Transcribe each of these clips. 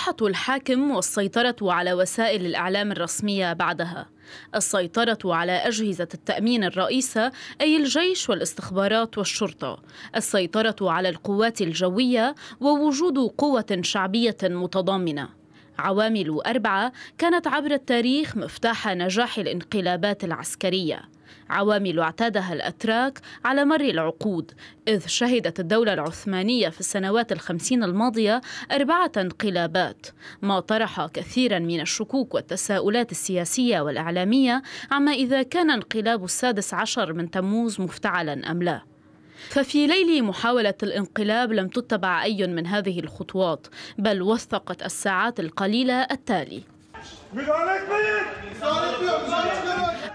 صحة الحاكم والسيطرة على وسائل الإعلام الرسمية بعدها السيطرة على أجهزة التأمين الرئيسة أي الجيش والاستخبارات والشرطة السيطرة على القوات الجوية ووجود قوة شعبية متضامنة عوامل أربعة كانت عبر التاريخ مفتاح نجاح الانقلابات العسكرية عوامل اعتادها الأتراك على مر العقود إذ شهدت الدولة العثمانية في السنوات الخمسين الماضية أربعة انقلابات ما طرح كثيرا من الشكوك والتساؤلات السياسية والإعلامية عما إذا كان انقلاب السادس عشر من تموز مفتعلا أم لا ففي ليل محاولة الانقلاب لم تتبع أي من هذه الخطوات بل وثقت الساعات القليلة التالي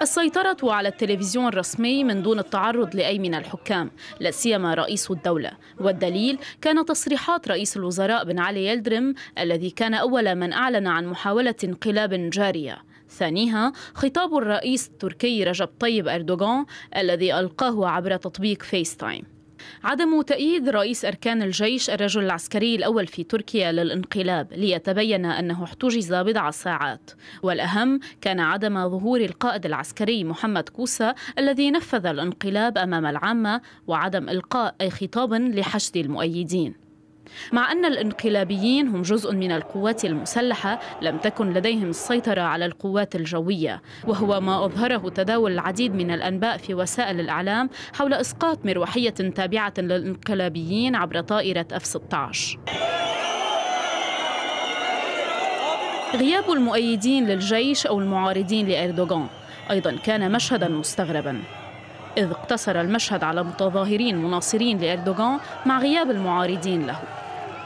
السيطرة على التلفزيون الرسمي من دون التعرض لأي من الحكام لا سيما رئيس الدولة والدليل كان تصريحات رئيس الوزراء بن علي يلدرم الذي كان أول من أعلن عن محاولة انقلاب جارية ثانيها خطاب الرئيس التركي رجب طيب أردوغان الذي ألقاه عبر تطبيق فيس تايم عدم تأييد رئيس أركان الجيش الرجل العسكري الأول في تركيا للانقلاب ليتبين أنه احتجز بضع ساعات والأهم كان عدم ظهور القائد العسكري محمد كوسا الذي نفذ الانقلاب أمام العامة وعدم إلقاء أي خطاب لحشد المؤيدين مع أن الانقلابيين هم جزء من القوات المسلحة لم تكن لديهم السيطرة على القوات الجوية وهو ما أظهره تداول العديد من الأنباء في وسائل الإعلام حول إسقاط مروحية تابعة للانقلابيين عبر طائرة F-16 غياب المؤيدين للجيش أو المعارضين لإردوغان أيضا كان مشهدا مستغربا إذ اقتصر المشهد على متظاهرين مناصرين لإردوغان مع غياب المعارضين له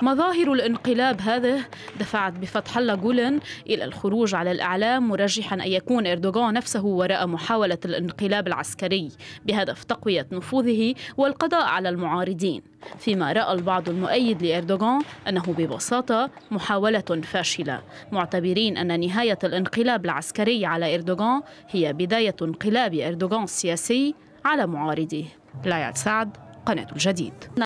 مظاهر الانقلاب هذه دفعت بفتح الله جولن إلى الخروج على الإعلام مرجحا أن يكون إردوغان نفسه وراء محاولة الانقلاب العسكري بهدف تقوية نفوذه والقضاء على المعارضين فيما رأى البعض المؤيد لإردوغان أنه ببساطة محاولة فاشلة معتبرين أن نهاية الانقلاب العسكري على إردوغان هي بداية انقلاب إردوغان السياسي على معارضيه لايات سعد قناة الجديد